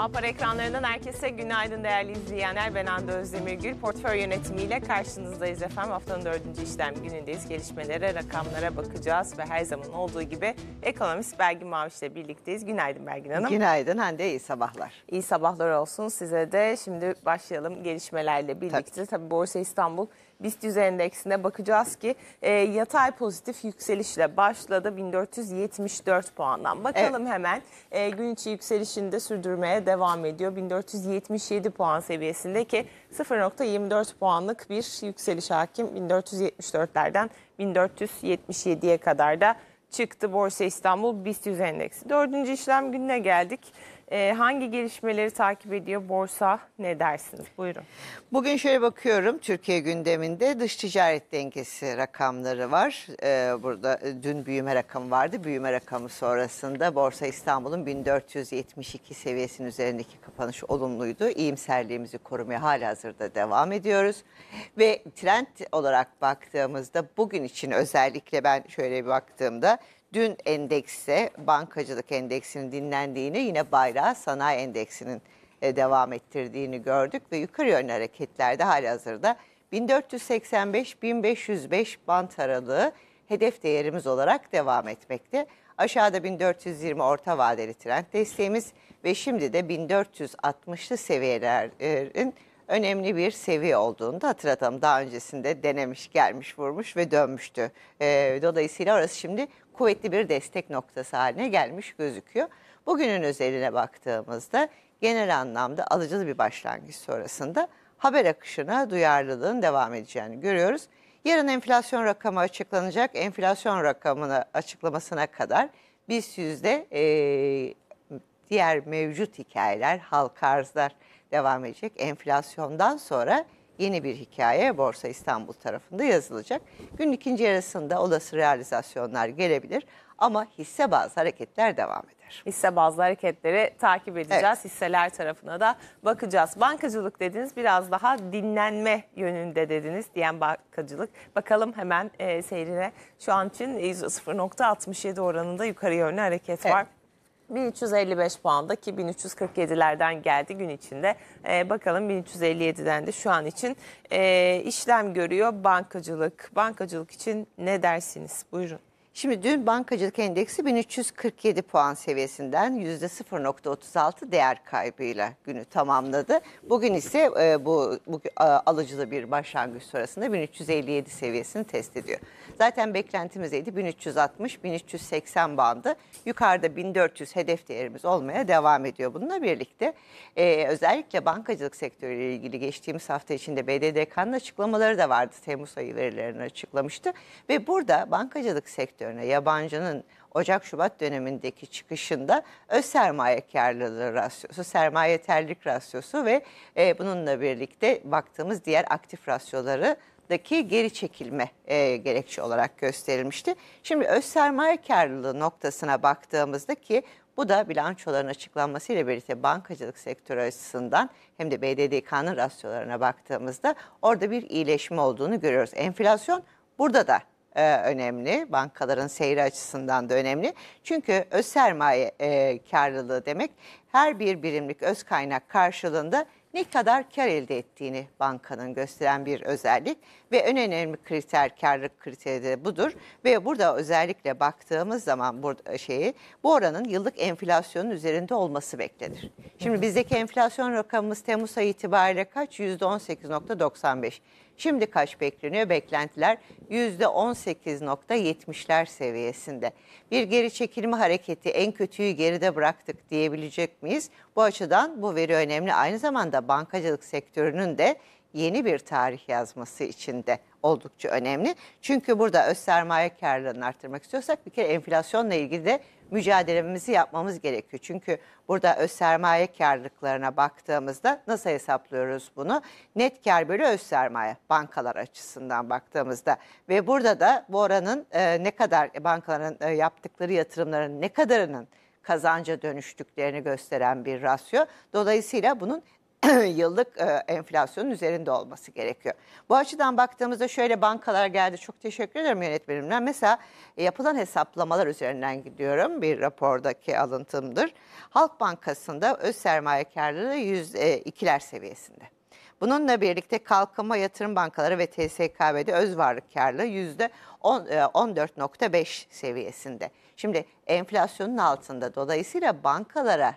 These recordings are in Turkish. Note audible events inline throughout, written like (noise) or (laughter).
Apar ekranlarından herkese günaydın değerli izleyenler. Ben Hande Özdemirgül. Portföy yönetimiyle karşınızdayız efendim. Haftanın dördüncü işlem günündeyiz. Gelişmelere, rakamlara bakacağız ve her zaman olduğu gibi ekonomist Belgin Maviş ile birlikteyiz. Günaydın Belgin Hanım. Günaydın Hande, iyi sabahlar. İyi sabahlar olsun size de. Şimdi başlayalım gelişmelerle birlikte. Tabii, Tabii Borsa İstanbul BIST 100 endeksine bakacağız ki e, yatay pozitif yükselişle başladı 1474 puandan. Bakalım evet. hemen e, gün içi yükselişini de sürdürmeye devam ediyor. 1477 puan seviyesindeki 0.24 puanlık bir yükseliş hakim 1474'lerden 1477'ye kadar da çıktı Borsa İstanbul BIST 100 endeksi. Dördüncü işlem gününe geldik. E, hangi gelişmeleri takip ediyor borsa ne dersiniz? Buyurun. Bugün şöyle bakıyorum Türkiye gündeminde dış ticaret dengesi rakamları var. Ee, e, burada dün büyüme rakamı vardı. Büyüme rakamı sonrasında Borsa İstanbul'un 1472 seviyesinin üzerindeki kapanış olumluydu. İyimserliğimizi korumaya hala hazırda devam ediyoruz. Ve trend olarak baktığımızda bugün için özellikle ben şöyle bir baktığımda Dün endekse bankacılık endeksinin dinlendiğini yine bayrağı sanayi endeksinin e, devam ettirdiğini gördük ve yukarı yönlü hareketlerde hali hazırda 1485-1505 bant aralığı hedef değerimiz olarak devam etmekte. Aşağıda 1420 orta vadeli trend desteğimiz ve şimdi de 1460'lı seviyelerin önemli bir seviye olduğunu da hatırlatalım. Daha öncesinde denemiş, gelmiş, vurmuş ve dönmüştü. E, dolayısıyla orası şimdi kuvvetli bir destek noktası haline gelmiş gözüküyor. Bugünün özeline baktığımızda genel anlamda alıcılı bir başlangıç sonrasında haber akışına duyarlılığın devam edeceğini görüyoruz. Yarın enflasyon rakamı açıklanacak. Enflasyon rakamını açıklamasına kadar biz yüzde e, diğer mevcut hikayeler, halka arzlar devam edecek. Enflasyondan sonra yeni bir hikaye Borsa İstanbul tarafında yazılacak. Günün ikinci yarısında olası realizasyonlar gelebilir ama hisse bazı hareketler devam eder. Hisse bazlı hareketleri takip edeceğiz. Evet. Hisseler tarafına da bakacağız. Bankacılık dediniz biraz daha dinlenme yönünde dediniz diyen bankacılık. Bakalım hemen e, seyrine. Şu an için %0.67 oranında yukarı yönlü hareket evet. var. 1355 puanda ki 1347'lerden geldi gün içinde. E, bakalım 1357'den de şu an için e, işlem görüyor bankacılık. Bankacılık için ne dersiniz? Buyurun. Şimdi dün bankacılık endeksi 1347 puan seviyesinden %0.36 değer kaybıyla günü tamamladı. Bugün ise e, bu, bu e, alıcılı bir başlangıç sonrasında 1357 seviyesini test ediyor. Zaten beklentimizdeydi 1360-1380 bandı. Yukarıda 1400 hedef değerimiz olmaya devam ediyor bununla birlikte. E, özellikle bankacılık sektörüyle ilgili geçtiğimiz hafta içinde BDDK'nın açıklamaları da vardı. Temmuz ayı verilerini açıklamıştı ve burada bankacılık sektörü sektörüne yabancının Ocak-Şubat dönemindeki çıkışında öz sermaye karlılığı rasyosu, sermaye terlik rasyosu ve e, bununla birlikte baktığımız diğer aktif rasyoları daki geri çekilme e, gerekçe olarak gösterilmişti. Şimdi öz sermaye karlılığı noktasına baktığımızda ki bu da bilançoların açıklanmasıyla birlikte bankacılık sektörü açısından hem de BDDK'nın rasyolarına baktığımızda orada bir iyileşme olduğunu görüyoruz. Enflasyon burada da e, önemli. Bankaların seyri açısından da önemli. Çünkü öz sermaye e, karlılığı demek her bir birimlik öz kaynak karşılığında ne kadar kar elde ettiğini bankanın gösteren bir özellik ve en önemli kriter karlılık kriteri de budur ve burada özellikle baktığımız zaman bu şeyi bu oranın yıllık enflasyonun üzerinde olması beklenir. Şimdi bizdeki enflasyon rakamımız Temmuz ayı itibariyle kaç? %18.95. Şimdi kaç bekleniyor? Beklentiler %18.70'ler seviyesinde. Bir geri çekilme hareketi en kötüyü geride bıraktık diyebilecek miyiz? Bu açıdan bu veri önemli. Aynı zamanda bankacılık sektörünün de yeni bir tarih yazması için de oldukça önemli. Çünkü burada öz sermaye karlılığını arttırmak istiyorsak bir kere enflasyonla ilgili de mücadelemizi yapmamız gerekiyor. Çünkü burada öz sermaye karlılıklarına baktığımızda nasıl hesaplıyoruz bunu? Net kar bölü öz sermaye bankalar açısından baktığımızda ve burada da bu oranın e, ne kadar e, bankaların e, yaptıkları yatırımların ne kadarının kazanca dönüştüklerini gösteren bir rasyo. Dolayısıyla bunun (clears throat) yıllık e, enflasyonun üzerinde olması gerekiyor. Bu açıdan baktığımızda şöyle bankalar geldi. Çok teşekkür ederim yönetmenimden. Mesela e, yapılan hesaplamalar üzerinden gidiyorum. Bir rapordaki alıntımdır. Halk Bankası'nda öz sermaye karlılığı e, ikiler seviyesinde. Bununla birlikte Kalkınma Yatırım Bankaları ve TSKB'de öz varlık karlılığı e, karlı %14.5 seviyesinde. Şimdi enflasyonun altında dolayısıyla bankalara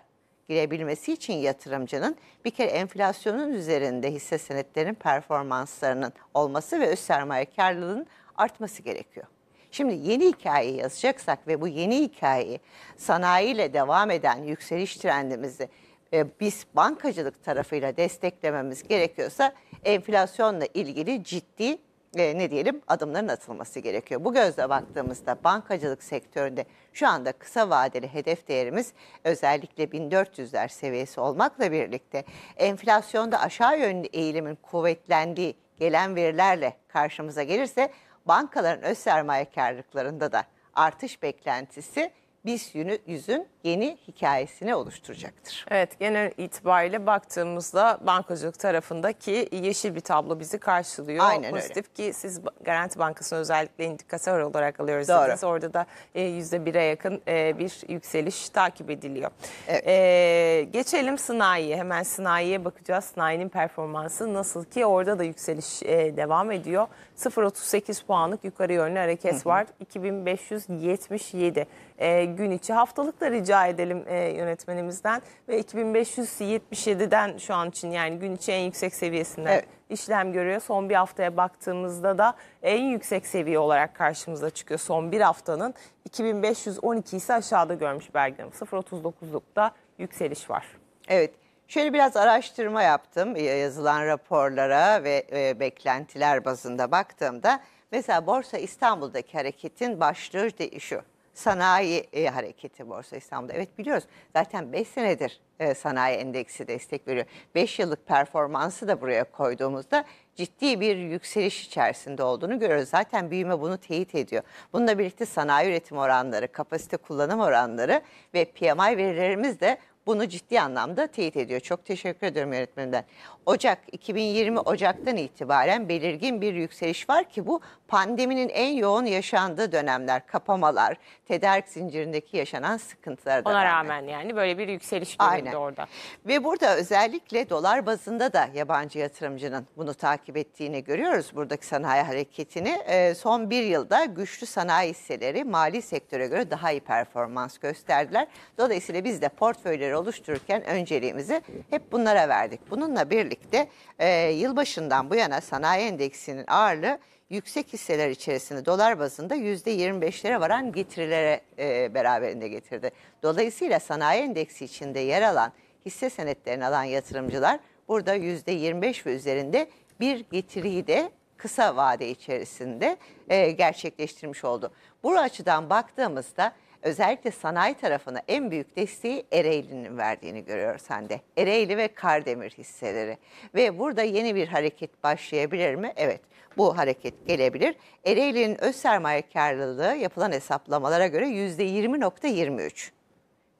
girebilmesi için yatırımcının bir kere enflasyonun üzerinde hisse senetlerinin performanslarının olması ve öz sermaye karlılığının artması gerekiyor. Şimdi yeni hikaye yazacaksak ve bu yeni hikayeyi sanayiyle devam eden yükseliş trendimizi e, biz bankacılık tarafıyla desteklememiz gerekiyorsa enflasyonla ilgili ciddi e, ne diyelim adımların atılması gerekiyor. Bu gözle baktığımızda bankacılık sektöründe şu anda kısa vadeli hedef değerimiz özellikle 1400'ler seviyesi olmakla birlikte enflasyonda aşağı yönlü eğilimin kuvvetlendiği gelen verilerle karşımıza gelirse bankaların öz sermaye karlılıklarında da artış beklentisi biz yüzün yeni hikayesini oluşturacaktır. Evet genel itibariyle baktığımızda bankacılık tarafındaki yeşil bir tablo bizi karşılıyor. Aynen Pozitif öyle. ki siz Garanti Bankası'nı özellikle indikatör olarak alıyoruz. Doğru. Dediniz. Orada da %1'e yakın e, bir yükseliş takip ediliyor. Evet. Ee, geçelim sanayiye. Hemen sanayiye bakacağız. Sanayinin performansı nasıl ki orada da yükseliş e, devam ediyor. 0.38 puanlık yukarı yönlü hareket var. 2577 e, gün içi. Haftalık da rica edelim e, yönetmenimizden ve 2577'den şu an için yani gün içi en yüksek seviyesinden evet. işlem görüyor. Son bir haftaya baktığımızda da en yüksek seviye olarak karşımıza çıkıyor. Son bir haftanın 2512 ise aşağıda görmüş Bergen 0.39'lukta yükseliş var. Evet. Şöyle biraz araştırma yaptım e, yazılan raporlara ve e, beklentiler bazında baktığımda mesela Borsa İstanbul'daki hareketin başlığı de şu sanayi e, hareketi Borsa İstanbul'da. Evet biliyoruz zaten 5 senedir e, sanayi endeksi destek veriyor. 5 yıllık performansı da buraya koyduğumuzda ciddi bir yükseliş içerisinde olduğunu görüyoruz. Zaten büyüme bunu teyit ediyor. Bununla birlikte sanayi üretim oranları, kapasite kullanım oranları ve PMI verilerimiz de bunu ciddi anlamda teyit ediyor. Çok teşekkür ediyorum yönetmenimden. Ocak 2020 Ocak'tan itibaren belirgin bir yükseliş var ki bu pandeminin en yoğun yaşandığı dönemler, kapamalar, tedarik zincirindeki yaşanan sıkıntılar da. Ona rağmen, yani böyle bir yükseliş görüldü orada. Ve burada özellikle dolar bazında da yabancı yatırımcının bunu takip ettiğini görüyoruz. Buradaki sanayi hareketini e, son bir yılda güçlü sanayi hisseleri mali sektöre göre daha iyi performans gösterdiler. Dolayısıyla biz de portföyleri oluştururken önceliğimizi hep bunlara verdik. Bununla birlikte e, yılbaşından bu yana sanayi endeksinin ağırlığı yüksek hisseler içerisinde dolar bazında %25'lere varan getirilere e, beraberinde getirdi. Dolayısıyla sanayi endeksi içinde yer alan hisse senetlerini alan yatırımcılar burada %25 ve üzerinde bir getiriyi de kısa vade içerisinde e, gerçekleştirmiş oldu. Bu açıdan baktığımızda özellikle sanayi tarafına en büyük desteği Ereğli'nin verdiğini görüyor sende. Ereğli ve Kardemir hisseleri. Ve burada yeni bir hareket başlayabilir mi? Evet bu hareket gelebilir. Ereğli'nin öz sermaye karlılığı yapılan hesaplamalara göre %20.23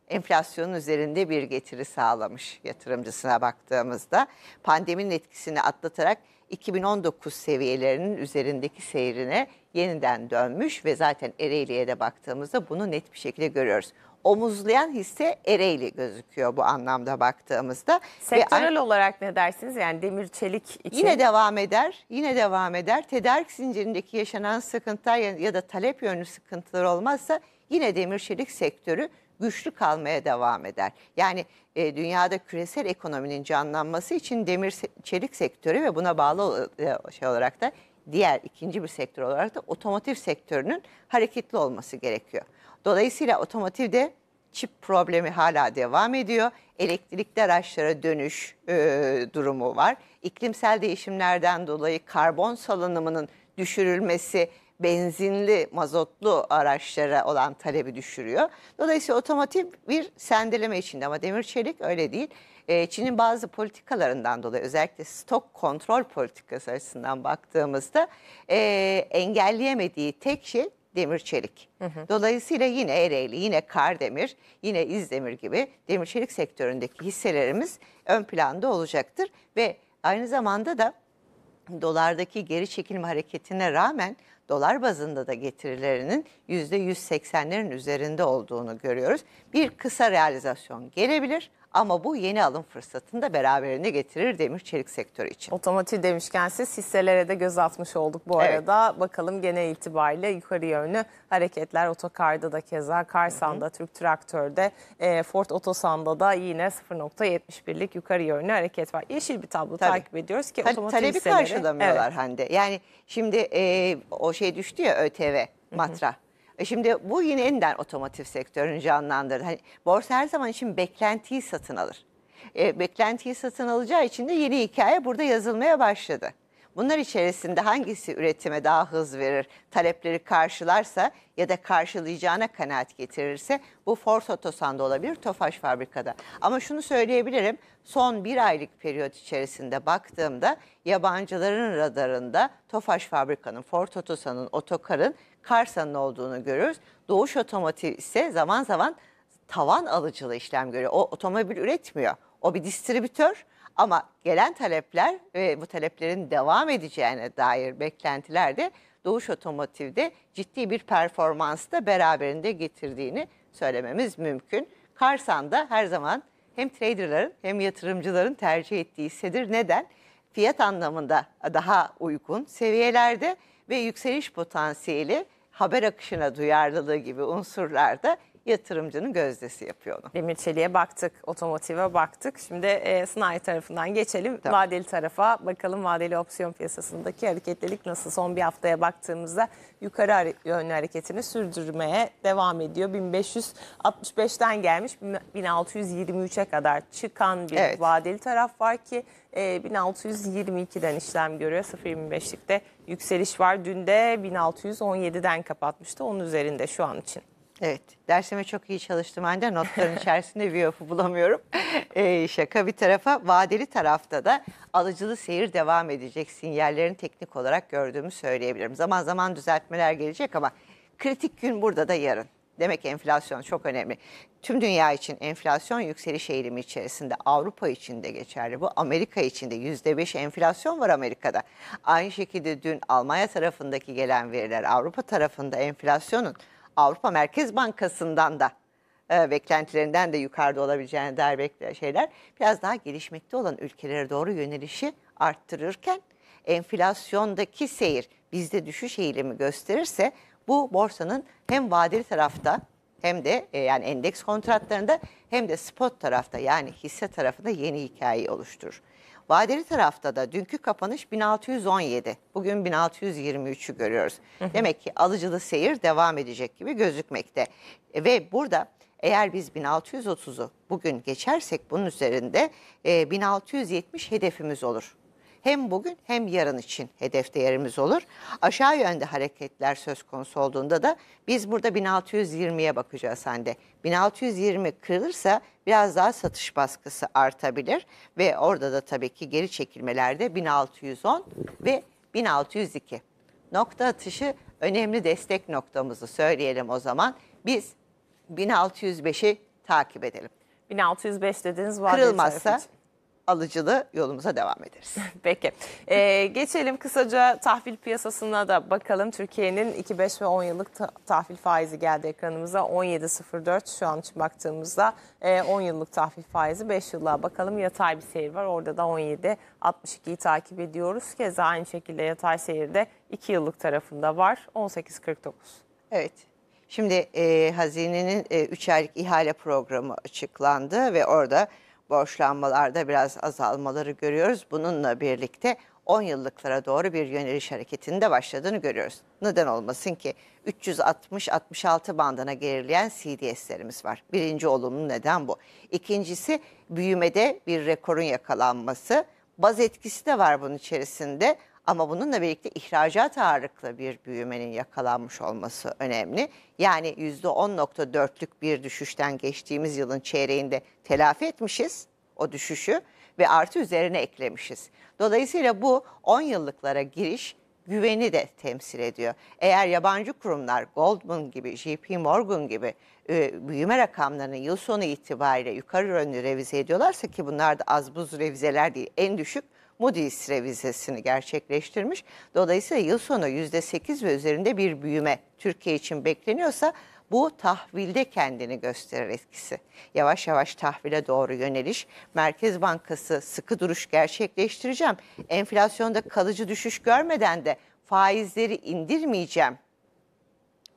enflasyonun üzerinde bir getiri sağlamış yatırımcısına baktığımızda. Pandeminin etkisini atlatarak 2019 seviyelerinin üzerindeki seyrine yeniden dönmüş ve zaten Ereğli'ye de baktığımızda bunu net bir şekilde görüyoruz. Omuzlayan hisse Ereğli gözüküyor bu anlamda baktığımızda. Sektörel ve, olarak ne dersiniz? Yani demir çelik için. Yine devam eder. Yine devam eder. Tedarik zincirindeki yaşanan sıkıntılar ya da talep yönlü sıkıntılar olmazsa yine demir çelik sektörü güçlü kalmaya devam eder. Yani e, dünyada küresel ekonominin canlanması için demir çelik sektörü ve buna bağlı e, şey olarak da diğer ikinci bir sektör olarak da otomotiv sektörünün hareketli olması gerekiyor. Dolayısıyla otomotivde çip problemi hala devam ediyor. Elektrikli araçlara dönüş e, durumu var. İklimsel değişimlerden dolayı karbon salınımının düşürülmesi benzinli, mazotlu araçlara olan talebi düşürüyor. Dolayısıyla otomotiv bir sendeleme içinde ama demir çelik öyle değil. E, Çin'in bazı politikalarından dolayı özellikle stok kontrol politikası açısından baktığımızda e, engelleyemediği tek şey demir çelik. Hı hı. Dolayısıyla yine Ereğli, yine Kardemir, yine İzdemir gibi demir çelik sektöründeki hisselerimiz ön planda olacaktır. Ve aynı zamanda da dolardaki geri çekilme hareketine rağmen dolar bazında da getirilerinin %180'lerin üzerinde olduğunu görüyoruz. Bir kısa realizasyon gelebilir ama bu yeni alım fırsatını da beraberinde getirir demir çelik sektörü için. Otomotiv demişken siz hisselere de göz atmış olduk bu evet. arada. Bakalım gene itibariyle yukarı yönlü hareketler otokarda da keza, Karsan'da, hı hı. Türk Traktör'de, e, Ford Otosan'da da yine 0.71'lik yukarı yönlü hareket var. Yeşil bir tablo Tabii. takip ediyoruz ki Ta hani otomotiv Talebi hisseleri... karşılamıyorlar evet. Hande. Yani şimdi e, o şey düştü ya ÖTV, matra. Hı hı. E şimdi bu yine yeniden otomotiv sektörünü canlandırdı. Hani borsa her zaman için beklentiyi satın alır. E, beklentiyi satın alacağı için de yeni hikaye burada yazılmaya başladı. Bunlar içerisinde hangisi üretime daha hız verir, talepleri karşılarsa ya da karşılayacağına kanaat getirirse bu Ford Otosan'da olabilir, Tofaş fabrikada. Ama şunu söyleyebilirim, son bir aylık periyot içerisinde baktığımda yabancıların radarında Tofaş fabrikanın, Ford Otosan'ın, Otokar'ın, Karsan'ın olduğunu görürüz. Doğuş Otomotiv ise zaman zaman tavan alıcılı işlem görüyor. O otomobil üretmiyor. O bir distribütör ama gelen talepler ve bu taleplerin devam edeceğine dair beklentiler de Doğuş Otomotiv'de ciddi bir performans da beraberinde getirdiğini söylememiz mümkün. Karsan da her zaman hem traderların hem yatırımcıların tercih ettiği hissedir. Neden? Fiyat anlamında daha uygun seviyelerde ve yükseliş potansiyeli haber akışına duyarlılığı gibi unsurlarda yatırımcının gözdesi yapıyor onu. Demir çeliğe baktık, otomotive baktık. Şimdi e, sanayi tarafından geçelim. Tabii. Vadeli tarafa bakalım vadeli opsiyon piyasasındaki hareketlilik nasıl? Son bir haftaya baktığımızda yukarı yönlü hareketini sürdürmeye devam ediyor. 1565'ten gelmiş 1623'e kadar çıkan bir evet. vadeli taraf var ki e, 1622'den işlem görüyor. 0.25'likte yükseliş var. Dün de 1617'den kapatmıştı. Onun üzerinde şu an için. Evet, dersime çok iyi çalıştım ancak notların içerisinde Viyof'u bulamıyorum. (laughs) E, şaka bir tarafa, vadeli tarafta da alıcılı seyir devam edecek sinyallerini teknik olarak gördüğümü söyleyebilirim. Zaman zaman düzeltmeler gelecek ama kritik gün burada da yarın. Demek ki enflasyon çok önemli. Tüm dünya için enflasyon yükseliş eğilimi içerisinde Avrupa için de geçerli bu. Amerika için de %5 enflasyon var Amerika'da. Aynı şekilde dün Almanya tarafındaki gelen veriler Avrupa tarafında enflasyonun Avrupa Merkez Bankası'ndan da e, beklentilerinden de yukarıda olabileceğine dair bekle şeyler biraz daha gelişmekte olan ülkelere doğru yönelişi arttırırken enflasyondaki seyir bizde düşüş eğilimi gösterirse bu borsanın hem vadeli tarafta hem de e, yani endeks kontratlarında hem de spot tarafta yani hisse tarafında yeni hikayeyi oluşturur. Vadeli tarafta da dünkü kapanış 1617. Bugün 1623'ü görüyoruz. Hı hı. Demek ki alıcılı seyir devam edecek gibi gözükmekte. E, ve burada eğer biz 1630'u bugün geçersek bunun üzerinde e, 1670 hedefimiz olur hem bugün hem yarın için hedef değerimiz olur. Aşağı yönde hareketler söz konusu olduğunda da biz burada 1620'ye bakacağız Hande. 1620 kırılırsa biraz daha satış baskısı artabilir ve orada da tabii ki geri çekilmelerde 1610 ve 1602 nokta atışı önemli destek noktamızı söyleyelim o zaman. Biz 1605'i takip edelim. 1605 dediniz var. Kırılmazsa alıcılı yolumuza devam ederiz. (laughs) Peki. Ee, geçelim kısaca tahvil piyasasına da bakalım. Türkiye'nin 2, 5 ve 10 yıllık tahvil faizi geldi ekranımıza. 17.04 şu an için baktığımızda e, 10 yıllık tahvil faizi 5 yıllığa bakalım. Yatay bir seyir var. Orada da 17.62'yi takip ediyoruz. Keza aynı şekilde yatay seyirde 2 yıllık tarafında var. 18.49. Evet. Şimdi e, hazinenin 3 e, aylık ihale programı açıklandı ve orada borçlanmalarda biraz azalmaları görüyoruz. Bununla birlikte 10 yıllıklara doğru bir yöneliş hareketinin de başladığını görüyoruz. Neden olmasın ki 360-66 bandına gerileyen CDS'lerimiz var. Birinci olumlu neden bu. İkincisi büyümede bir rekorun yakalanması. Baz etkisi de var bunun içerisinde. Ama bununla birlikte ihracat ağırlıklı bir büyümenin yakalanmış olması önemli. Yani %10.4'lük bir düşüşten geçtiğimiz yılın çeyreğinde telafi etmişiz o düşüşü ve artı üzerine eklemişiz. Dolayısıyla bu 10 yıllıklara giriş güveni de temsil ediyor. Eğer yabancı kurumlar Goldman gibi, JP Morgan gibi e, büyüme rakamlarını yıl sonu itibariyle yukarı yönlü revize ediyorlarsa ki bunlar da az buz revizeler değil en düşük Moody's revizesini gerçekleştirmiş. Dolayısıyla yıl sonu %8 ve üzerinde bir büyüme Türkiye için bekleniyorsa bu tahvilde kendini gösterir etkisi. Yavaş yavaş tahvile doğru yöneliş. Merkez Bankası sıkı duruş gerçekleştireceğim. Enflasyonda kalıcı düşüş görmeden de faizleri indirmeyeceğim.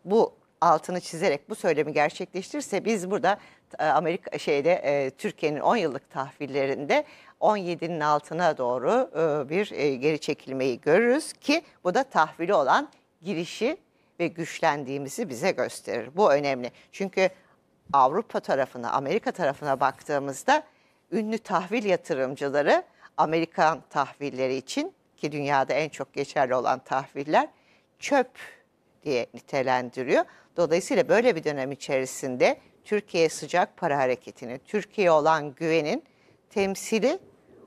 Bu altını çizerek bu söylemi gerçekleştirirse biz burada e, Amerika şeyde e, Türkiye'nin 10 yıllık tahvillerinde 17'nin altına doğru e, bir e, geri çekilmeyi görürüz ki bu da tahvili olan girişi ve güçlendiğimizi bize gösterir. Bu önemli. Çünkü Avrupa tarafına, Amerika tarafına baktığımızda ünlü tahvil yatırımcıları Amerikan tahvilleri için ki dünyada en çok geçerli olan tahviller çöp diye nitelendiriyor. Dolayısıyla böyle bir dönem içerisinde Türkiye sıcak para hareketinin, Türkiye olan güvenin temsili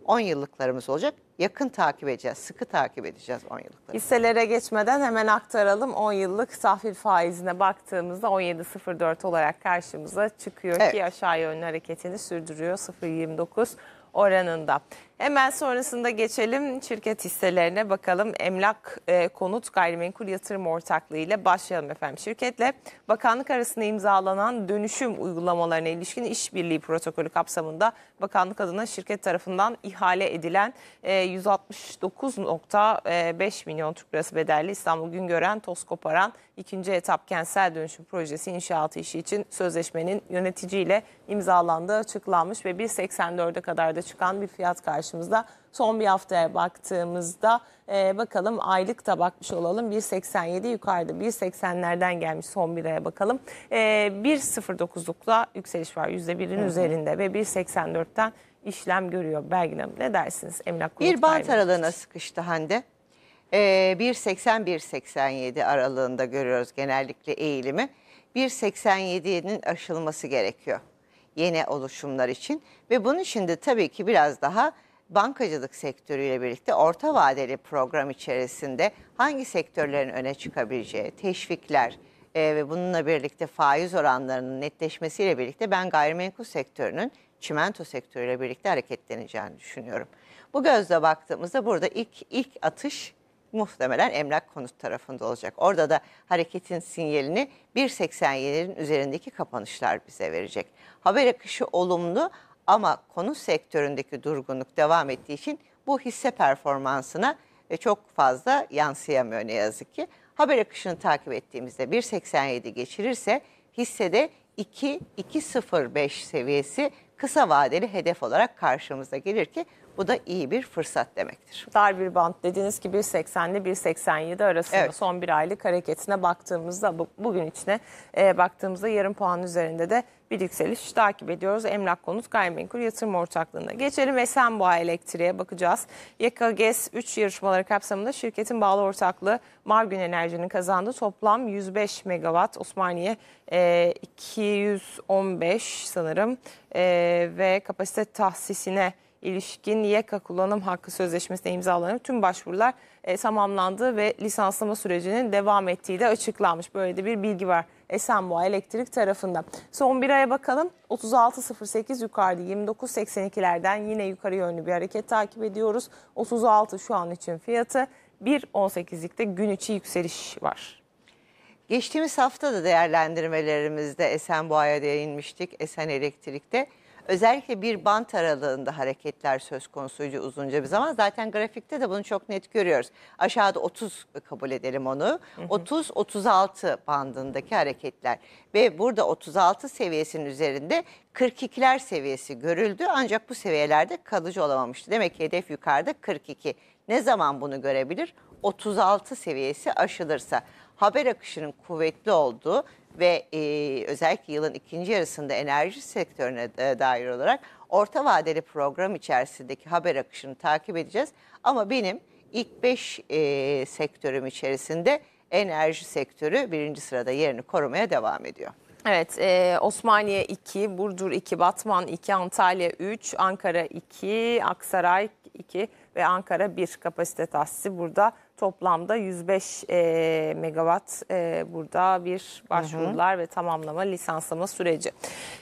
10 yıllıklarımız olacak. Yakın takip edeceğiz, sıkı takip edeceğiz 10 yıllıkları. Hisselere geçmeden hemen aktaralım. 10 yıllık tahvil faizine baktığımızda 17.04 olarak karşımıza çıkıyor evet. ki aşağı yönlü hareketini sürdürüyor 0.29 oranında. Hemen sonrasında geçelim şirket hisselerine bakalım. Emlak e, Konut Gayrimenkul Yatırım Ortaklığı ile başlayalım efendim. Şirketle bakanlık arasında imzalanan dönüşüm uygulamalarına ilişkin işbirliği protokolü kapsamında bakanlık adına şirket tarafından ihale edilen e, 169.5 e, milyon Türk lirası bedelli İstanbul Güngören Toz Koparan İkinci etap kentsel dönüşüm projesi inşaatı işi için sözleşmenin yöneticiyle imzalandığı açıklanmış ve 1.84'e kadar da çıkan bir fiyat karşımızda. Son bir haftaya baktığımızda e, bakalım aylık da bakmış olalım. 1.87 yukarıda 1.80'lerden gelmiş son bir aya bakalım. E, 1.09'lukla yükseliş var %1'in üzerinde ve 1.84'ten işlem görüyor Belgin Hanım. Ne dersiniz emlak Bir bant aralığına sıkıştı Hande. Ee, 1.80-1.87 aralığında görüyoruz genellikle eğilimi. 1.87'nin aşılması gerekiyor yeni oluşumlar için. Ve bunun için de tabii ki biraz daha bankacılık sektörüyle birlikte orta vadeli program içerisinde hangi sektörlerin öne çıkabileceği, teşvikler e, ve bununla birlikte faiz oranlarının netleşmesiyle birlikte ben gayrimenkul sektörünün çimento sektörüyle birlikte hareketleneceğini düşünüyorum. Bu gözle baktığımızda burada ilk ilk atış muhtemelen emlak konut tarafında olacak. Orada da hareketin sinyalini 1.87'lerin üzerindeki kapanışlar bize verecek. Haber akışı olumlu ama konut sektöründeki durgunluk devam ettiği için bu hisse performansına e, çok fazla yansıyamıyor ne yazık ki. Haber akışını takip ettiğimizde 1.87 geçirirse hissede 2.205 seviyesi kısa vadeli hedef olarak karşımıza gelir ki bu da iyi bir fırsat demektir. Dar bir bant dediğiniz ki 1.80 ile 1.87 arasında evet. son bir aylık hareketine baktığımızda bugün içine e, baktığımızda yarım puan üzerinde de bir yükseliş takip ediyoruz. Emlak konut gayrimenkul yatırım ortaklığında Geçelim ve Esenboğa Elektriğe bakacağız. YKGES 3 yarışmaları kapsamında şirketin bağlı ortaklığı Margün Enerji'nin kazandığı toplam 105 megawatt Osmaniye e, 215 sanırım e, ve kapasite tahsisine ilişkin YEKA kullanım hakkı sözleşmesine imzalanan tüm başvurular e, tamamlandı ve lisanslama sürecinin devam ettiği de açıklanmış. Böyle de bir bilgi var Esenboğa Elektrik tarafında. Son bir aya bakalım. 36.08 yukarıda 29.82'lerden yine yukarı yönlü bir hareket takip ediyoruz. 36 şu an için fiyatı 1.18'likte gün içi yükseliş var. Geçtiğimiz hafta da değerlendirmelerimizde Esenboğa'ya değinmiştik, Esen Elektrik'te. Özellikle bir bant aralığında hareketler söz konusuydu uzunca bir zaman. Zaten grafikte de bunu çok net görüyoruz. Aşağıda 30 kabul edelim onu. 30-36 bandındaki hareketler ve burada 36 seviyesinin üzerinde 42'ler seviyesi görüldü ancak bu seviyelerde kalıcı olamamıştı. Demek ki hedef yukarıda 42. Ne zaman bunu görebilir? 36 seviyesi aşılırsa haber akışının kuvvetli olduğu ve e, özellikle yılın ikinci yarısında enerji sektörüne e, dair olarak orta vadeli program içerisindeki haber akışını takip edeceğiz. Ama benim ilk beş e, sektörüm içerisinde enerji sektörü birinci sırada yerini korumaya devam ediyor. Evet, e, Osmaniye 2, Burdur 2, Batman 2, Antalya 3, Ankara 2, Aksaray 2 ve Ankara 1 kapasite tahsisi burada Toplamda 105 e, megawatt e, burada bir başvurular hı hı. ve tamamlama lisanslama süreci.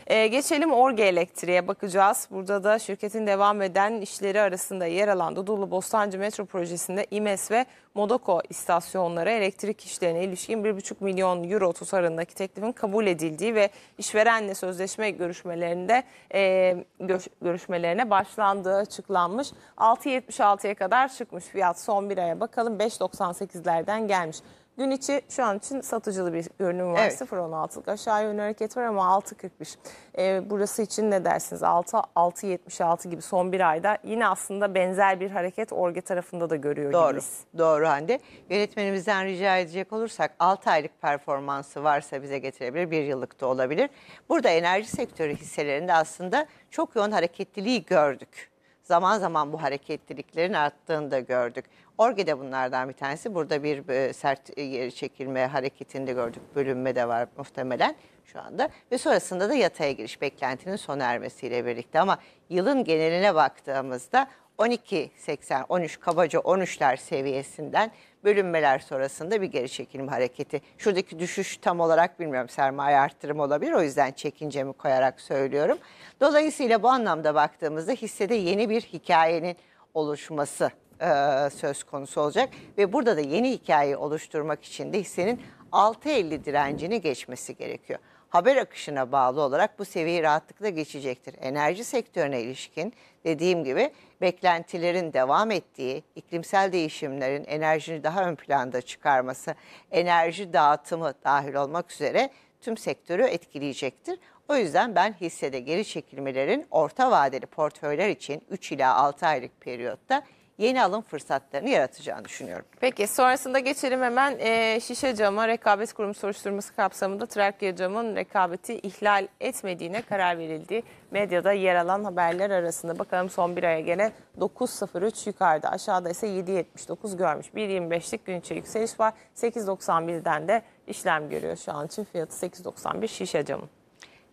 E, geçelim Orge Elektriğe bakacağız. Burada da şirketin devam eden işleri arasında yer alan Dudullu Bostancı Metro Projesi'nde İmes ve Modoko istasyonlara elektrik işlerine ilişkin 1,5 milyon euro tutarındaki teklifin kabul edildiği ve işverenle sözleşme görüşmelerinde e, görüş, görüşmelerine başlandığı açıklanmış. 6.76'ya kadar çıkmış fiyat son bir aya bakalım. 5 95-98'lerden gelmiş. Gün içi şu an için satıcılı bir görünüm var. Evet. 0.16'lık aşağı yönlü hareket var ama 6.41. Ee, burası için ne dersiniz? 6.76 gibi son bir ayda yine aslında benzer bir hareket Orge tarafında da görüyor Doğru. gibiyiz. Doğru Hande. Yönetmenimizden rica edecek olursak 6 aylık performansı varsa bize getirebilir. Bir yıllık da olabilir. Burada enerji sektörü hisselerinde aslında çok yoğun hareketliliği gördük zaman zaman bu hareketliliklerin arttığını da gördük. Orge de bunlardan bir tanesi. Burada bir e, sert e, geri çekilme hareketinde gördük. Bölünme de var muhtemelen şu anda. Ve sonrasında da yataya giriş beklentinin sona ermesiyle birlikte. Ama yılın geneline baktığımızda 12.80, 13 kabaca 13'ler seviyesinden bölünmeler sonrasında bir geri çekilme hareketi. Şuradaki düşüş tam olarak bilmiyorum sermaye arttırımı olabilir o yüzden çekincemi koyarak söylüyorum. Dolayısıyla bu anlamda baktığımızda hissede yeni bir hikayenin oluşması e, söz konusu olacak. Ve burada da yeni hikaye oluşturmak için de hissenin 6.50 direncini geçmesi gerekiyor. Haber akışına bağlı olarak bu seviye rahatlıkla geçecektir. Enerji sektörüne ilişkin dediğim gibi beklentilerin devam ettiği, iklimsel değişimlerin enerjini daha ön planda çıkarması, enerji dağıtımı dahil olmak üzere tüm sektörü etkileyecektir. O yüzden ben hissede geri çekilmelerin orta vadeli portföyler için 3 ila 6 aylık periyotta yeni alım fırsatlarını yaratacağını düşünüyorum. Peki sonrasında geçelim hemen e, şişe cama rekabet kurumu soruşturması kapsamında Trakya camın rekabeti ihlal etmediğine karar verildi. Medyada yer alan haberler arasında bakalım son bir aya gene 9.03 yukarıda aşağıda ise 7.79 görmüş. 1.25'lik gün içi yükseliş var. 8.91'den de işlem görüyor şu an için fiyatı 8.91 şişe camın.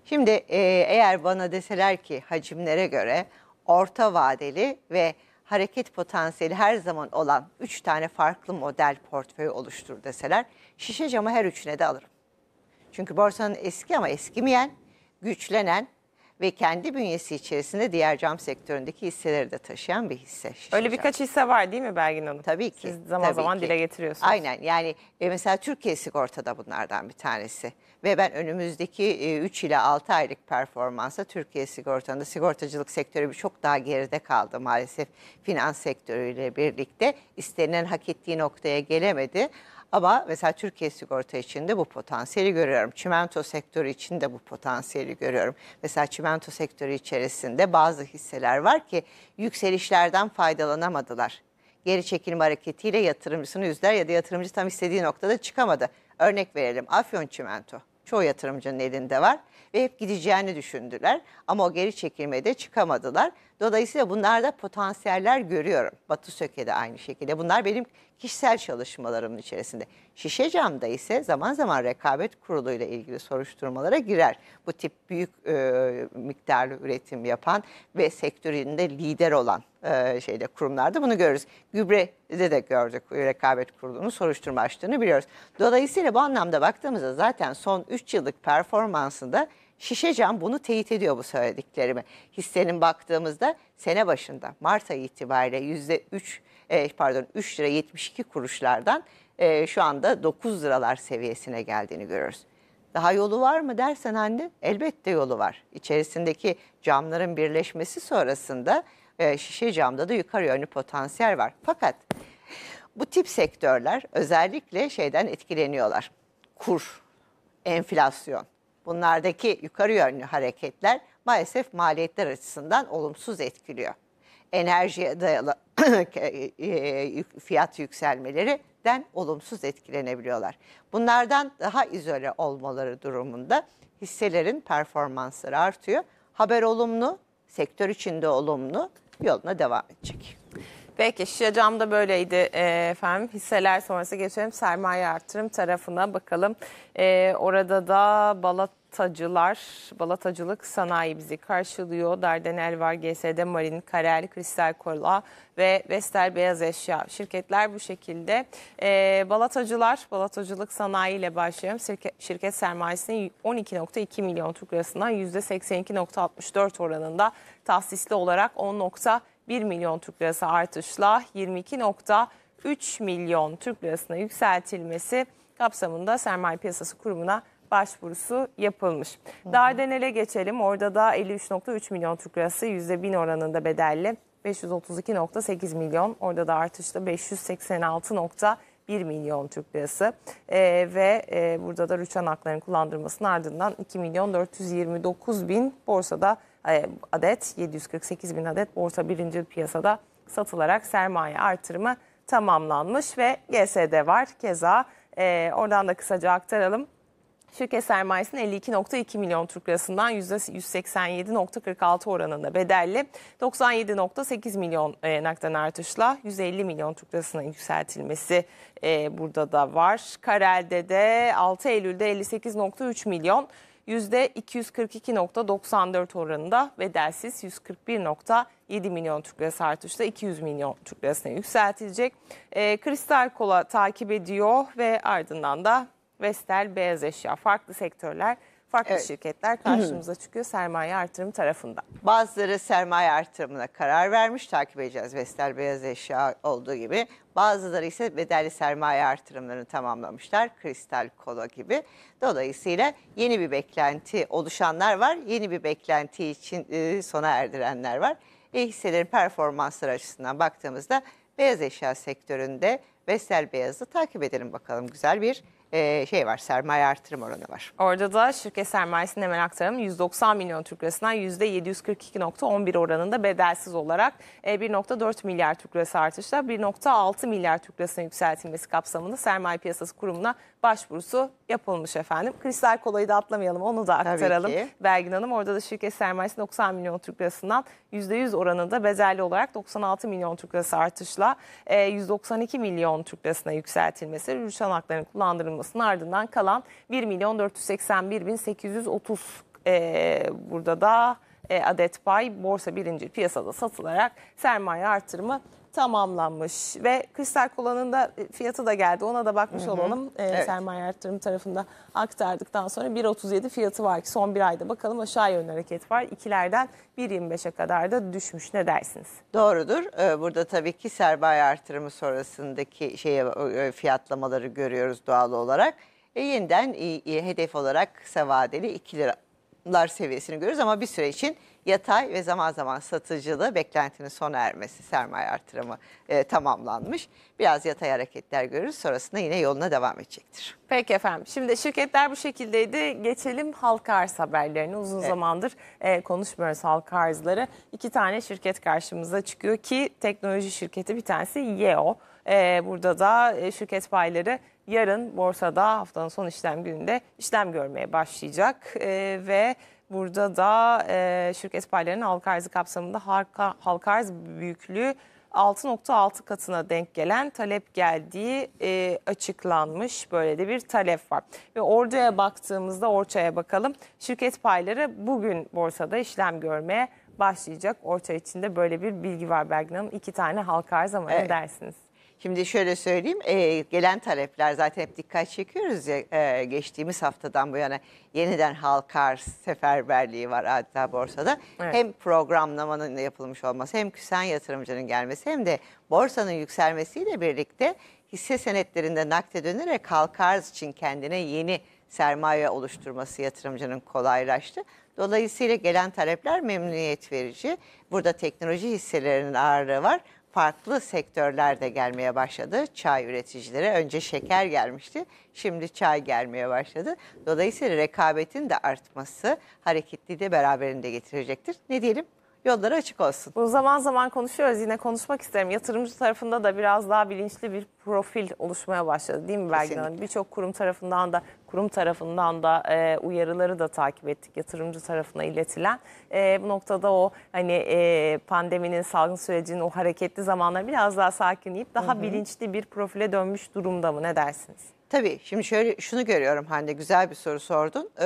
Şimdi e, eğer bana deseler ki hacimlere göre orta vadeli ve hareket potansiyeli her zaman olan 3 tane farklı model portföyü oluştur deseler şişe camı her üçüne de alırım. Çünkü borsanın eski ama eskimeyen, güçlenen ve kendi bünyesi içerisinde diğer cam sektöründeki hisseleri de taşıyan bir hisse. Şişecam. Öyle birkaç hisse var değil mi Belgin Hanım? Tabii ki. Siz zaman tabii zaman ki. dile getiriyorsunuz. Aynen yani e, mesela Türkiye Sigorta'da bunlardan bir tanesi. Ve ben önümüzdeki e, 3 ile 6 aylık performansa Türkiye Sigorta'nın sigortacılık sektörü bir çok daha geride kaldı maalesef. Finans sektörüyle birlikte istenilen hak ettiği noktaya gelemedi. Ama mesela Türkiye sigorta içinde bu potansiyeli görüyorum. Çimento sektörü içinde bu potansiyeli görüyorum. Mesela çimento sektörü içerisinde bazı hisseler var ki yükselişlerden faydalanamadılar. Geri çekilme hareketiyle yatırımcısını üzdüler ya da yatırımcı tam istediği noktada çıkamadı. Örnek verelim Afyon Çimento. Çoğu yatırımcının elinde var ve hep gideceğini düşündüler. Ama o geri çekilmeye de çıkamadılar. Dolayısıyla bunlarda potansiyeller görüyorum. Batı Söke'de aynı şekilde. Bunlar benim kişisel çalışmalarımın içerisinde. Şişe camda ise zaman zaman rekabet kuruluyla ilgili soruşturmalara girer. Bu tip büyük e, miktarlı üretim yapan ve sektöründe lider olan e, şeyde kurumlarda bunu görürüz. Gübre'de de gördük rekabet kurulunun soruşturma açtığını biliyoruz. Dolayısıyla bu anlamda baktığımızda zaten son 3 yıllık performansında Şişe cam bunu teyit ediyor bu söylediklerimi. Hissenin baktığımızda sene başında Mart ayı itibariyle %3 e, pardon 3 lira 72 kuruşlardan e, şu anda 9 liralar seviyesine geldiğini görüyoruz. Daha yolu var mı dersen anne elbette yolu var. İçerisindeki camların birleşmesi sonrasında e, şişe camda da yukarı yönlü potansiyel var. Fakat bu tip sektörler özellikle şeyden etkileniyorlar. Kur, enflasyon. Bunlardaki yukarı yönlü hareketler maalesef maliyetler açısından olumsuz etkiliyor. Enerjiye dayalı (clears throat) e, e, fiyat yükselmelerinden olumsuz etkilenebiliyorlar. Bunlardan daha izole olmaları durumunda hisselerin performansları artıyor. Haber olumlu, sektör içinde olumlu yoluna devam edecek. Peki şişe da böyleydi e, efendim. Hisseler sonrası geçelim sermaye artırım tarafına bakalım. E, orada da balatacılar, balatacılık sanayi bizi karşılıyor. Dardanel var, GSD Marin, Karel, Kristal Kola ve Vestel Beyaz Eşya. Şirketler bu şekilde. E, balatacılar, balatacılık sanayi ile başlayalım. Şirket, şirket sermayesinin 12.2 milyon Türk lirasından %82.64 oranında tahsisli olarak 10.2 1 milyon Türk lirası artışla 22.3 milyon Türk lirasına yükseltilmesi kapsamında Sermaye Piyasası Kurumu'na başvurusu yapılmış. Dardanel'e geçelim. Orada da 53.3 milyon Türk lirası %1000 oranında bedelli 532.8 milyon. Orada da artışla 586.1 milyon Türk lirası ee, ve e, burada da rüçhan haklarının kullandırmasının ardından 2 milyon 429 bin borsada e, adet 748 bin adet borsa birinci piyasada satılarak sermaye artırımı tamamlanmış ve GSD var. Keza e, oradan da kısaca aktaralım. Şirket sermayesinin 52.2 milyon Türk lirasından %187.46 oranında bedelli 97.8 milyon e, nakden artışla 150 milyon Türk lirasına yükseltilmesi e, burada da var. Karel'de de 6 Eylül'de 58.3 milyon %242.94 oranında ve bedelsiz 141.7 milyon Türk lirası artışla 200 milyon Türk lirasına yükseltilecek. E, Kristal Kola takip ediyor ve ardından da Vestel, Beyaz Eşya farklı sektörler farklı evet. şirketler karşımıza çıkıyor sermaye artırımı tarafından. Bazıları sermaye artırımına karar vermiş takip edeceğiz Vestel Beyaz Eşya olduğu gibi. Bazıları ise bedelli sermaye artırımlarını tamamlamışlar Kristal Kola gibi. Dolayısıyla yeni bir beklenti oluşanlar var, yeni bir beklenti için e, sona erdirenler var. E, hisselerin performansları açısından baktığımızda beyaz eşya sektöründe Vestel Beyaz'ı takip edelim bakalım güzel bir e, şey var sermaye artırım oranı var. Orada da şirket sermayesinin hemen aktarım 190 milyon Türk lirasından %742.11 oranında bedelsiz olarak 1.4 e, milyar Türk lirası artışla 1.6 milyar Türk lirasının yükseltilmesi kapsamında sermaye piyasası kurumuna başvurusu yapılmış efendim. Kristal Kola'yı da atlamayalım onu da aktaralım. Belgin Hanım orada da şirket sermayesi 90 milyon Türk lirasından %100 oranında bedelli olarak 96 milyon Türk lirası artışla e, 192 milyon Türk lirasına yükseltilmesi, rüşan haklarının kullandırılması koyulmasının ardından kalan 1 milyon 481 bin 830 e, burada da e, adet pay borsa birinci piyasada satılarak sermaye artırımı tamamlanmış ve Kristal Kola'nın da e, fiyatı da geldi. Ona da bakmış hı hı. olalım. Ee, evet. Sermaye artırım tarafında aktardıktan sonra 1.37 fiyatı var ki son bir ayda bakalım aşağı yönlü hareket var. İkilerden 1.25'e kadar da düşmüş. Ne dersiniz? Doğrudur. Ee, burada tabii ki sermaye artırımı sonrasındaki şeye e, fiyatlamaları görüyoruz doğal olarak. E, yeniden e, hedef olarak kısa vadeli 2 lira lar seviyesini görürüz ama bir süre için yatay ve zaman zaman satıcılığı beklentinin sona ermesi, sermaye artırımı e, tamamlanmış. Biraz yatay hareketler görürüz sonrasında yine yoluna devam edecektir. Peki efendim şimdi şirketler bu şekildeydi. Geçelim halka arz haberlerine. Uzun evet. zamandır e, konuşmuyoruz halka arzları. İki tane şirket karşımıza çıkıyor ki teknoloji şirketi bir tanesi YEO. E, burada da e, şirket payları yarın borsada haftanın son işlem gününde işlem görmeye başlayacak e, ve burada da e, şirket paylarının halka arzı kapsamında halka, halka arz büyüklüğü 6.6 katına denk gelen talep geldiği e, açıklanmış. Böyle de bir talep var. Ve Ordu'ya baktığımızda Orça'ya bakalım. Şirket payları bugün borsada işlem görmeye başlayacak. Orça içinde böyle bir bilgi var Bergin Hanım. İki tane halka arz ama evet. ne dersiniz? Şimdi şöyle söyleyeyim, e, gelen talepler zaten hep dikkat çekiyoruz ya e, geçtiğimiz haftadan bu yana yeniden halka seferberliği var adeta borsada. Evet. Hem programlamanın yapılmış olması hem küsen yatırımcının gelmesi hem de borsanın yükselmesiyle birlikte hisse senetlerinde nakde dönerek halka için kendine yeni sermaye oluşturması yatırımcının kolaylaştı. Dolayısıyla gelen talepler memnuniyet verici. Burada teknoloji hisselerinin ağırlığı var farklı sektörler de gelmeye başladı çay üreticilere. Önce şeker gelmişti, şimdi çay gelmeye başladı. Dolayısıyla rekabetin de artması hareketli de beraberinde getirecektir. Ne diyelim? yolları açık olsun. Bu zaman zaman konuşuyoruz. Yine konuşmak isterim. Yatırımcı tarafında da biraz daha bilinçli bir profil oluşmaya başladı değil mi Belgin Hanım? Birçok kurum tarafından da kurum tarafından da e, uyarıları da takip ettik yatırımcı tarafına iletilen. E, bu noktada o hani e, pandeminin salgın sürecinin o hareketli zamanlar biraz daha sakinleyip daha Hı -hı. bilinçli bir profile dönmüş durumda mı ne dersiniz? Tabii şimdi şöyle şunu görüyorum Hande güzel bir soru sordun. E,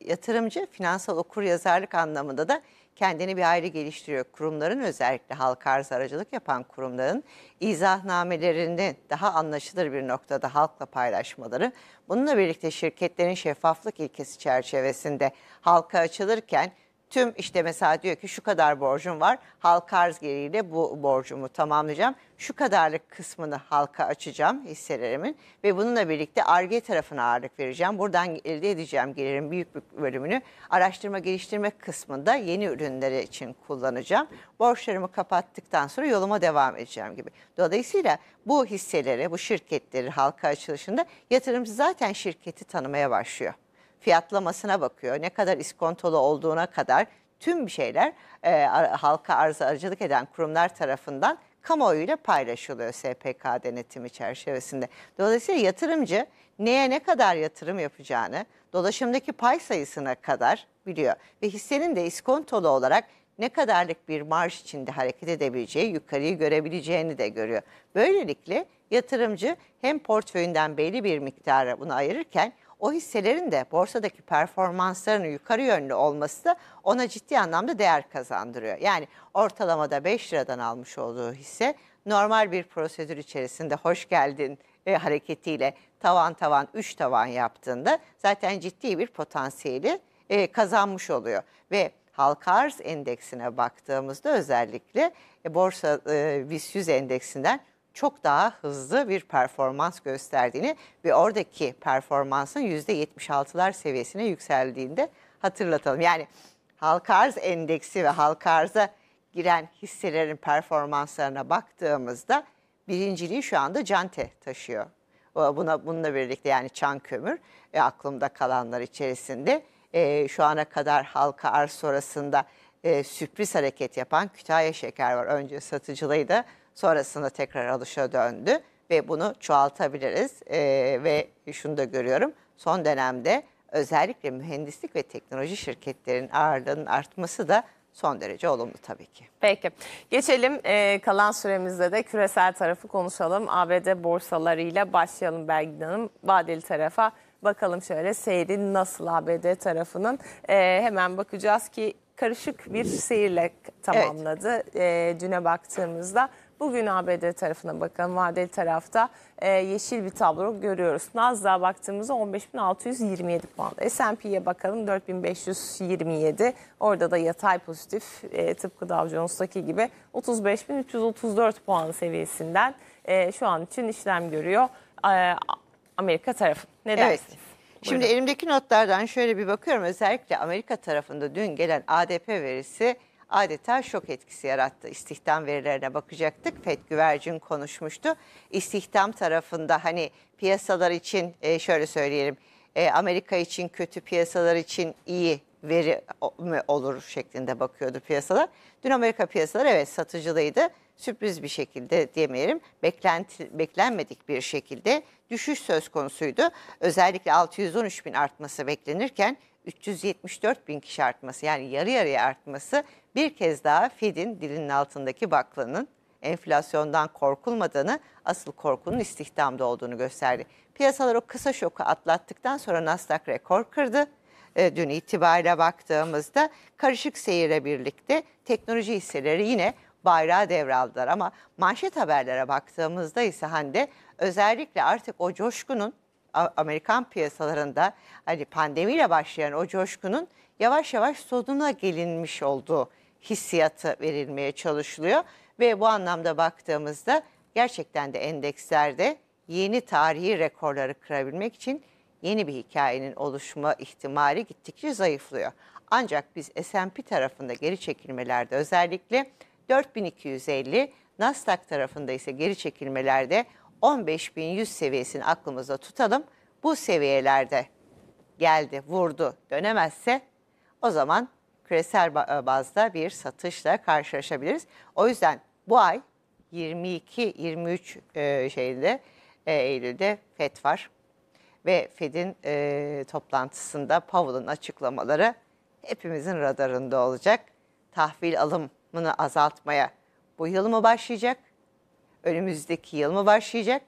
yatırımcı finansal okur yazarlık anlamında da kendini bir ayrı geliştiriyor. Kurumların özellikle halka arz aracılık yapan kurumların izahnamelerini daha anlaşılır bir noktada halkla paylaşmaları, bununla birlikte şirketlerin şeffaflık ilkesi çerçevesinde halka açılırken tüm işte mesela diyor ki şu kadar borcum var. Halka arz gereğiyle bu borcumu tamamlayacağım. Şu kadarlık kısmını halka açacağım hisselerimin ve bununla birlikte ARGE tarafına ağırlık vereceğim. Buradan elde edeceğim gelirin büyük bir bölümünü araştırma geliştirme kısmında yeni ürünleri için kullanacağım. Borçlarımı kapattıktan sonra yoluma devam edeceğim gibi. Dolayısıyla bu hisseleri, bu şirketleri halka açılışında yatırımcı zaten şirketi tanımaya başlıyor fiyatlamasına bakıyor. Ne kadar iskontolu olduğuna kadar tüm şeyler e, halka arz aracılık eden kurumlar tarafından kamuoyuyla paylaşılıyor SPK denetimi çerçevesinde. Dolayısıyla yatırımcı neye ne kadar yatırım yapacağını, dolaşımdaki pay sayısına kadar biliyor. Ve hissenin de iskontolu olarak ne kadarlık bir marş içinde hareket edebileceği, yukarıyı görebileceğini de görüyor. Böylelikle yatırımcı hem portföyünden belli bir miktarı bunu ayırırken o hisselerin de borsadaki performanslarının yukarı yönlü olması da ona ciddi anlamda değer kazandırıyor. Yani ortalamada 5 liradan almış olduğu hisse normal bir prosedür içerisinde hoş geldin e, hareketiyle tavan tavan 3 tavan yaptığında zaten ciddi bir potansiyeli e, kazanmış oluyor. Ve halka arz endeksine baktığımızda özellikle e, borsa e, BIST 100 endeksinden çok daha hızlı bir performans gösterdiğini ve oradaki performansın %76'lar seviyesine yükseldiğinde hatırlatalım. Yani halka arz endeksi ve halka arza giren hisselerin performanslarına baktığımızda birinciliği şu anda Cante taşıyor. Buna bununla birlikte yani Çan Kömür e, aklımda kalanlar içerisinde e, şu ana kadar halka arz sonrasında e, sürpriz hareket yapan Kütahya Şeker var. Önce da. Sonrasında tekrar alışa döndü ve bunu çoğaltabiliriz. E, ve şunu da görüyorum son dönemde özellikle mühendislik ve teknoloji şirketlerin ağırlığının artması da son derece olumlu tabii ki. Peki. Geçelim e, kalan süremizde de küresel tarafı konuşalım. ABD borsalarıyla başlayalım Belgin Hanım. Vadeli tarafa bakalım şöyle seyri nasıl ABD tarafının. E, hemen bakacağız ki karışık bir seyirle tamamladı. Evet. E, düne baktığımızda Bugün ABD tarafına bakalım. Vadeli tarafta e, yeşil bir tablo görüyoruz. Nasdaq'a baktığımızda 15.627 puan. S&P'ye bakalım 4.527. Orada da yatay pozitif e, tıpkı Dow Jones'taki gibi 35.334 puan seviyesinden e, şu an için işlem görüyor e, Amerika tarafı. Ne evet. Şimdi Buyurun. elimdeki notlardan şöyle bir bakıyorum. Özellikle Amerika tarafında dün gelen ADP verisi adeta şok etkisi yarattı. İstihdam verilerine bakacaktık. FED Güvercin konuşmuştu. İstihdam tarafında hani piyasalar için e, şöyle söyleyelim. E, Amerika için kötü piyasalar için iyi veri mi olur şeklinde bakıyordu piyasalar. Dün Amerika piyasaları evet satıcılıydı. Sürpriz bir şekilde diyemeyelim. Beklenti, beklenmedik bir şekilde düşüş söz konusuydu. Özellikle 613 bin artması beklenirken 374 bin kişi artması yani yarı yarıya artması bir kez daha Fed'in dilinin altındaki baklanın enflasyondan korkulmadığını, asıl korkunun istihdamda olduğunu gösterdi. Piyasalar o kısa şoku atlattıktan sonra Nasdaq rekor kırdı. E, dün itibariyle baktığımızda karışık seyire birlikte teknoloji hisseleri yine bayrağı devraldılar. Ama manşet haberlere baktığımızda ise Hande özellikle artık o coşkunun Amerikan piyasalarında hani pandemiyle başlayan o coşkunun yavaş yavaş sonuna gelinmiş olduğu hissiyatı verilmeye çalışılıyor. Ve bu anlamda baktığımızda gerçekten de endekslerde yeni tarihi rekorları kırabilmek için yeni bir hikayenin oluşma ihtimali gittikçe zayıflıyor. Ancak biz S&P tarafında geri çekilmelerde özellikle 4250, Nasdaq tarafında ise geri çekilmelerde 15100 seviyesini aklımızda tutalım. Bu seviyelerde geldi, vurdu, dönemezse o zaman küresel e, bazda bir satışla karşılaşabiliriz. O yüzden bu ay 22-23 e, şeyinde e, Eylül'de FED var ve Fed'in e, toplantısında Powell'ın açıklamaları hepimizin radarında olacak. Tahvil alımını azaltmaya bu yıl mı başlayacak? Önümüzdeki yıl mı başlayacak?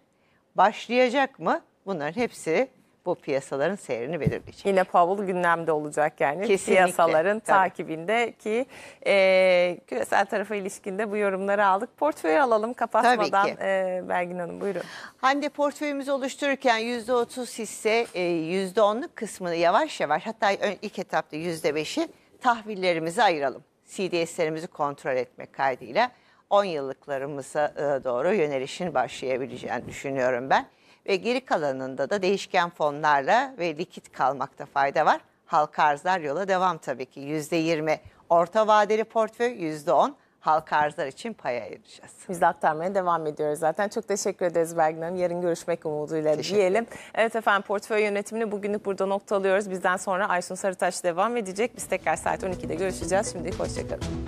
Başlayacak mı? Bunların hepsi bu piyasaların seyrini belirleyecek. Yine Powell gündemde olacak yani Kesinlikle, piyasaların tabii. takibinde ki e, küresel tarafa ilişkinde bu yorumları aldık. Portföyü alalım kapatmadan e, Belgin Hanım buyurun. Hande portföyümüzü oluştururken %30 hisse e, %10'luk kısmını yavaş yavaş hatta ilk etapta %5'i tahvillerimizi ayıralım. CDS'lerimizi kontrol etmek kaydıyla 10 yıllıklarımıza e, doğru yönelişin başlayabileceğini düşünüyorum ben ve geri kalanında da değişken fonlarla ve likit kalmakta fayda var. Halka arzlar yola devam tabii ki. %20 orta vadeli portföy, %10 halka arzlar için pay ayıracağız. Biz de aktarmaya devam ediyoruz zaten. Çok teşekkür ederiz Bergin Hanım. Yarın görüşmek umuduyla teşekkür diyelim. Evet efendim portföy yönetimini bugünlük burada nokta alıyoruz. Bizden sonra Aysun Sarıtaş devam edecek. Biz tekrar saat 12'de görüşeceğiz. Şimdi hoşçakalın.